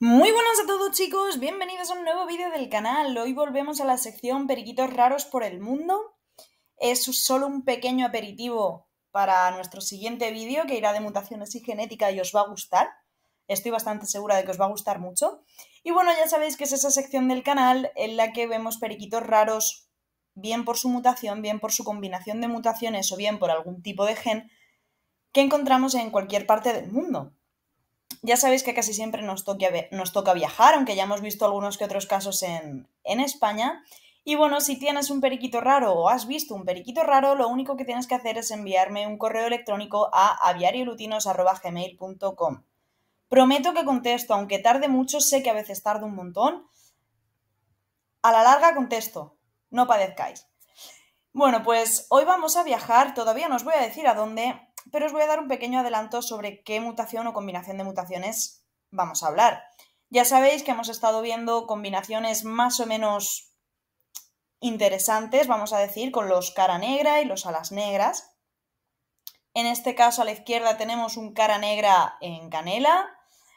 Muy buenas a todos chicos, bienvenidos a un nuevo vídeo del canal. Hoy volvemos a la sección Periquitos Raros por el Mundo. Es solo un pequeño aperitivo para nuestro siguiente vídeo que irá de mutaciones y genética y os va a gustar. Estoy bastante segura de que os va a gustar mucho. Y bueno, ya sabéis que es esa sección del canal en la que vemos periquitos raros bien por su mutación, bien por su combinación de mutaciones o bien por algún tipo de gen que encontramos en cualquier parte del mundo ya sabéis que casi siempre nos, nos, toca viajar, aunque ya hemos visto algunos que otros casos en, España. Y bueno, si tienes un periquito raro o has visto un periquito raro, lo único que tienes que hacer es enviarme un correo electrónico a aviariolutinos.gmail.com. Prometo que contesto, aunque tarde mucho, sé que a veces tarde un montón. A la larga contesto, no padezcáis. Bueno, pues hoy vamos a viajar, todavía no os voy a decir a dónde, pero os voy a dar un pequeño adelanto sobre qué mutación o combinación de mutaciones vamos a hablar. Ya sabéis que hemos estado viendo combinaciones más o menos interesantes, vamos a decir, con los cara negra y los alas negras. En este caso a la izquierda tenemos un cara negra en canela,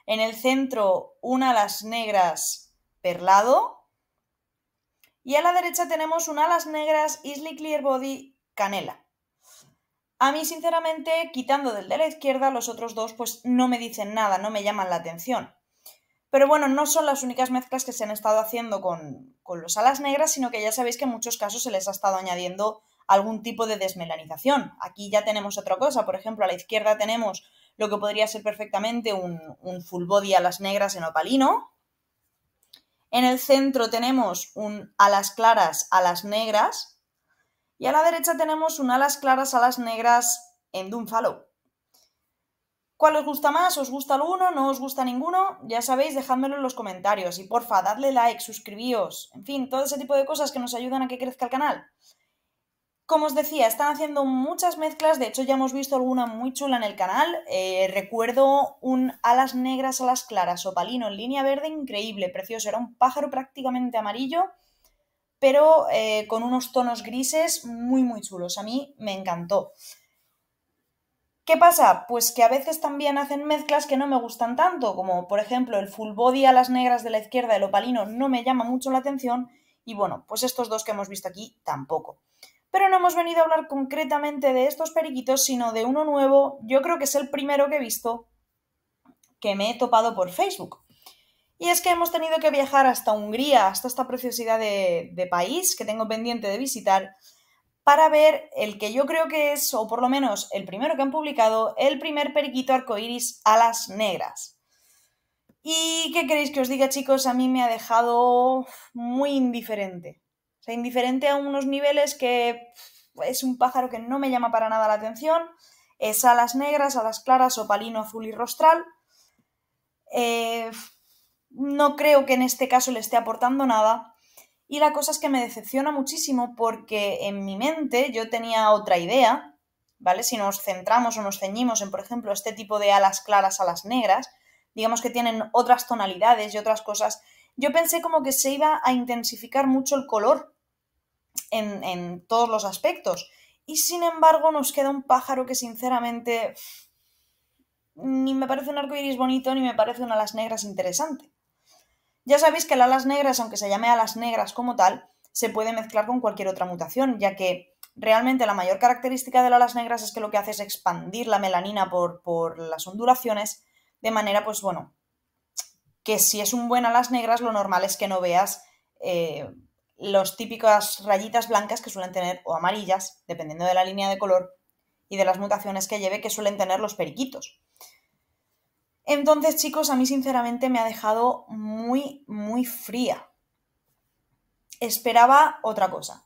en el centro un alas negras perlado y a la derecha tenemos un alas negras Isley Clear Body canela. A mí, sinceramente, quitando del de la izquierda, los otros dos pues no me dicen nada, no me llaman la atención. Pero bueno, no son las únicas mezclas que se han estado haciendo con, con los alas negras, sino que ya sabéis que en muchos casos se les ha estado añadiendo algún tipo de desmelanización. Aquí ya tenemos otra cosa, por ejemplo, a la izquierda tenemos lo que podría ser perfectamente un, un full body alas negras en opalino. En el centro tenemos un alas claras, alas negras, y a la derecha tenemos un alas claras, alas negras en Doomfallow. ¿Cuál os gusta más? ¿Os gusta alguno? ¿No os gusta ninguno? Ya sabéis, dejádmelo en los comentarios. Y porfa, dadle like, suscribíos, en fin, todo ese tipo de cosas que nos ayudan a que crezca el canal. Como os decía, están haciendo muchas mezclas, de hecho ya hemos visto alguna muy chula en el canal. Eh, recuerdo un alas negras, alas claras, opalino en línea verde, increíble, precioso, era un pájaro prácticamente amarillo pero eh, con unos tonos grises muy, muy chulos. A mí me encantó. ¿Qué pasa? Pues que a veces también hacen mezclas que no me gustan tanto, como por ejemplo el full body a las negras de la izquierda, el opalino, no me llama mucho la atención, y bueno, pues estos dos que hemos visto aquí tampoco. Pero no hemos venido a hablar concretamente de estos periquitos, sino de uno nuevo, yo creo que es el primero que he visto que me he topado por Facebook. Y es que hemos tenido que viajar hasta Hungría, hasta esta preciosidad de, país que tengo pendiente de visitar, para ver el que yo creo que es, o por lo menos el primero que han publicado, el primer periquito arcoíris alas negras. ¿Y qué queréis que os diga, chicos? A mí me ha dejado muy indiferente. O sea, indiferente a unos niveles que es un pájaro que no me llama para nada la atención. Es alas negras, alas claras, opalino, azul y rostral. Eh, no creo que en este caso le esté aportando nada. Y la cosa es que me decepciona muchísimo porque en mi mente yo tenía otra idea, ¿vale? Si nos centramos o nos ceñimos en, por ejemplo, este tipo de alas claras, alas negras, digamos que tienen otras tonalidades y otras cosas, yo pensé como que se iba a intensificar mucho el color en, todos los aspectos. Y sin embargo nos queda un pájaro que sinceramente ni me parece un arco iris bonito ni me parece una alas negras interesante. Ya sabéis que el alas negras, aunque se llame alas negras como tal, se puede mezclar con cualquier otra mutación, ya que realmente la mayor característica de las alas negras es que lo que hace es expandir la melanina por, las ondulaciones, de manera, pues bueno, que si es un buen alas negras, lo normal es que no veas eh, los las típicas rayitas blancas que suelen tener, o amarillas, dependiendo de la línea de color y de las mutaciones que lleve, que suelen tener los periquitos. Entonces, chicos, a mí sinceramente me ha dejado muy, muy fría. Esperaba otra cosa.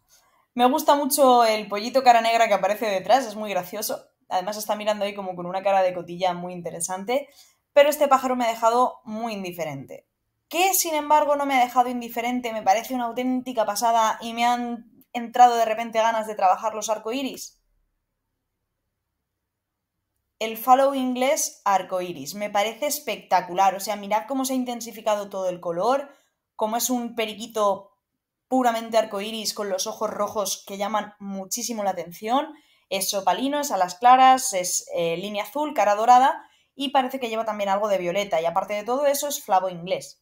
Me gusta mucho el pollito cara negra que aparece detrás, es muy gracioso. Además está mirando ahí como con una cara de cotilla muy interesante, pero este pájaro me ha dejado muy indiferente. Que sin embargo no me ha dejado indiferente, me parece una auténtica pasada y me han entrado de repente ganas de trabajar los arcoíris el follow inglés arcoiris. Me parece espectacular. O sea, mirad cómo se ha intensificado todo el color, cómo es un periquito puramente arcoiris con los ojos rojos que llaman muchísimo la atención. Es opalino, es a las claras, es eh, línea azul, cara dorada y parece que lleva también algo de violeta. Y aparte de todo eso, es flavo inglés,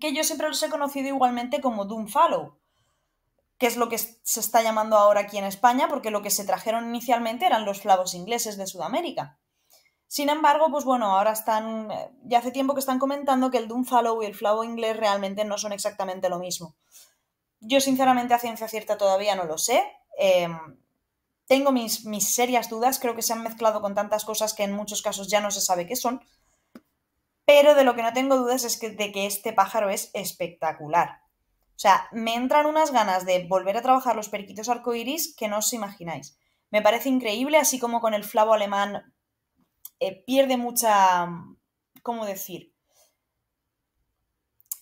que yo siempre los he conocido igualmente como Doom Fallow que es lo que se está llamando ahora aquí en España, porque lo que se trajeron inicialmente eran los flavos ingleses de Sudamérica. Sin embargo, pues bueno, ahora están, eh, ya hace tiempo que están comentando que el Dunfallow y el flavo inglés realmente no son exactamente lo mismo. Yo sinceramente a ciencia cierta todavía no lo sé. Em, tengo mis, serias dudas, creo que se han mezclado con tantas cosas que en muchos casos ya no se sabe qué son. Pero de lo que no tengo dudas es de que este pájaro es espectacular. O sea, me entran unas ganas de volver a trabajar los periquitos arcoiris que no os imagináis. Me parece increíble, así como con el flavo alemán eh, pierde mucha, ¿cómo decir?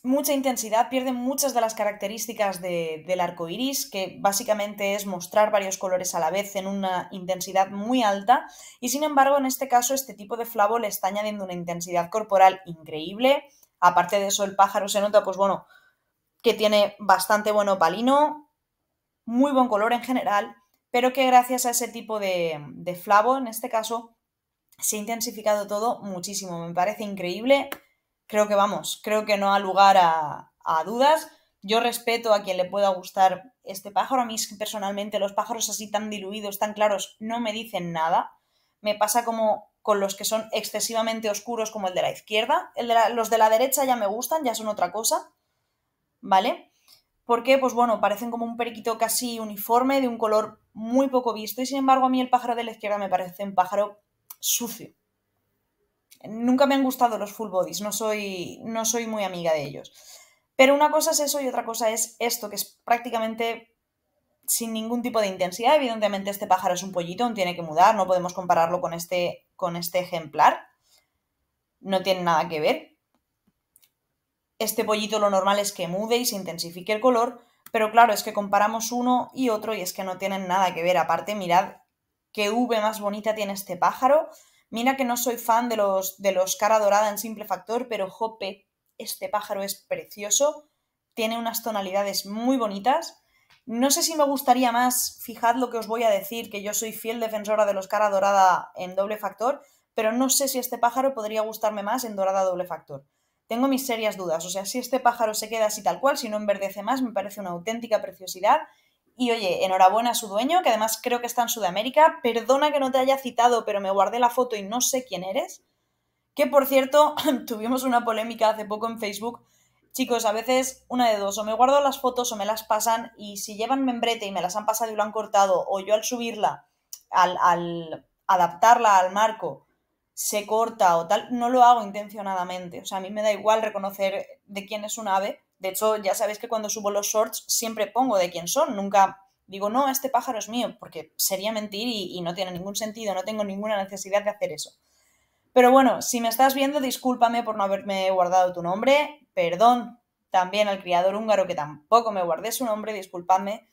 Mucha intensidad, pierde muchas de las características del arco iris, que básicamente es mostrar varios colores a la vez en una intensidad muy alta, y sin embargo, en este caso, este tipo de flavo le está añadiendo una intensidad corporal increíble. Aparte de eso, el pájaro se nota, pues bueno, que tiene bastante buen opalino, muy buen color en general, pero que gracias a ese tipo de, flavo, en este caso, se ha intensificado todo muchísimo. Me parece increíble. Creo que vamos, creo que no ha lugar a, dudas. Yo respeto a quien le pueda gustar este pájaro. A mí personalmente los pájaros así tan diluidos, tan claros, no me dicen nada. Me pasa como con los que son excesivamente oscuros como el de la izquierda. los de la derecha ya me gustan, ya son otra cosa. ¿vale? Porque, pues bueno, parecen como un periquito casi uniforme, de un color muy poco visto, y sin embargo a mí el pájaro de la izquierda me parece un pájaro sucio. Nunca me han gustado los full bodies, no soy, no soy muy amiga de ellos. Pero una cosa es eso y otra cosa es esto, que es prácticamente sin ningún tipo de intensidad. Evidentemente este pájaro es un pollito, tiene que mudar, no podemos compararlo con este, con este ejemplar. No tiene nada que ver. Este pollito lo normal es que mude y se intensifique el color, pero claro, es que comparamos uno y otro y es que no tienen nada que ver. Aparte, mirad qué V más bonita tiene este pájaro. Mira que no soy fan de los, de los cara dorada en simple factor, pero jope, este pájaro es precioso. Tiene unas tonalidades muy bonitas. No sé si me gustaría más, fijad lo que os voy a decir, que yo soy fiel defensora de los cara dorada en doble factor, pero no sé si este pájaro podría gustarme más en dorada doble factor. Tengo mis serias dudas. O sea, si este pájaro se queda así tal cual, si no enverdece más, me parece una auténtica preciosidad. Y oye, enhorabuena a su dueño, que además creo que está en Sudamérica. Perdona que no te haya citado, pero me guardé la foto y no sé quién eres. Que por cierto, tuvimos una polémica hace poco en Facebook. Chicos, a veces una de dos, o me guardo las fotos o me las pasan, y si llevan membrete y me las han pasado y lo han cortado, o yo al subirla, al, adaptarla al marco, se corta o tal, no lo hago intencionadamente. O sea, a mí me da igual reconocer de quién es un ave. De hecho, ya sabéis que cuando subo los shorts siempre pongo de quién son. Nunca digo, no, este pájaro es mío, porque sería mentir y, no tiene ningún sentido, no tengo ninguna necesidad de hacer eso. Pero bueno, si me estás viendo, discúlpame por no haberme guardado tu nombre. Perdón también al criador húngaro que tampoco me guardé su nombre, discúlpame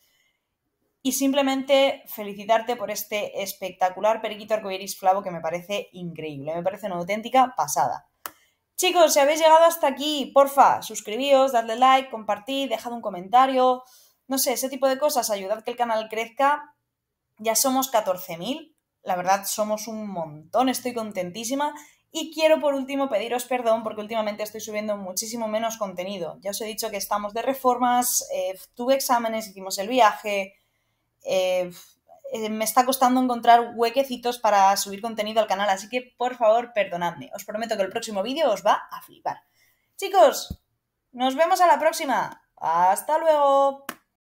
y simplemente felicitarte por este espectacular periquito arcoiris flavo que me parece increíble, me parece una auténtica pasada. Chicos, si habéis llegado hasta aquí, porfa, suscribíos, dadle like, compartid, dejad un comentario, no sé, ese tipo de cosas, ayudad que el canal crezca. Ya somos 14.000, la verdad somos un montón, estoy contentísima y quiero por último pediros perdón porque últimamente estoy subiendo muchísimo menos contenido. Ya os he dicho que estamos de reformas, eh, tuve exámenes, hicimos el viaje, eh, eh, me está costando encontrar huequecitos para subir contenido al canal, así que por favor perdonadme. Os prometo que el próximo vídeo os va a flipar. Chicos, nos vemos a la próxima. Hasta luego.